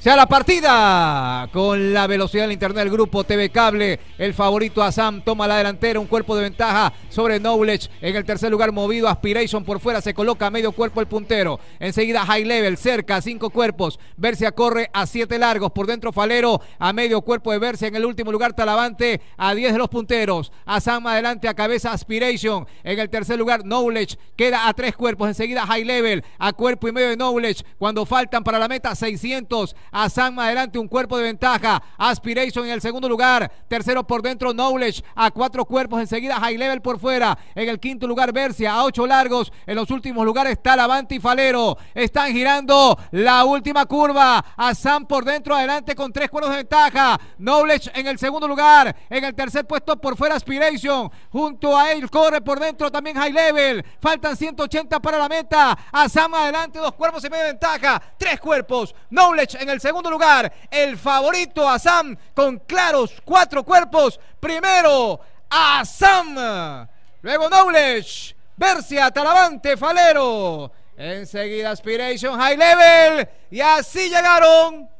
sea la partida con la velocidad del internet del grupo TV Cable. El favorito Assam toma la delantera, un cuerpo de ventaja sobre Knowledge. En el tercer lugar movido Aspiration por fuera, se coloca a medio cuerpo el puntero. Enseguida High Level, cerca, cinco cuerpos. Bersia corre a siete largos. Por dentro Falero a medio cuerpo de Bersia. En el último lugar Talavante a diez de los punteros. Assam adelante a cabeza Aspiration. En el tercer lugar Knowledge queda a tres cuerpos. Enseguida High Level a cuerpo y medio de Knowledge. Cuando faltan para la meta 600 a adelante, un cuerpo de ventaja. Aspiration en el segundo lugar. Tercero por dentro, Knowledge a cuatro cuerpos. Enseguida, High Level por fuera. En el quinto lugar, Bercia a ocho largos. En los últimos lugares está y Falero. Están girando la última curva. A Sam por dentro, adelante con tres cuerpos de ventaja. Knowledge en el segundo lugar. En el tercer puesto por fuera, Aspiration. Junto a él corre por dentro también High Level. Faltan 180 para la meta. A Sam adelante, dos cuerpos y medio de ventaja. Tres cuerpos. Knowledge en el segundo lugar, el favorito Assam con claros cuatro cuerpos. Primero, Assam. Luego Knowledge, Bercia, Talavante, Falero. Enseguida Aspiration High Level. Y así llegaron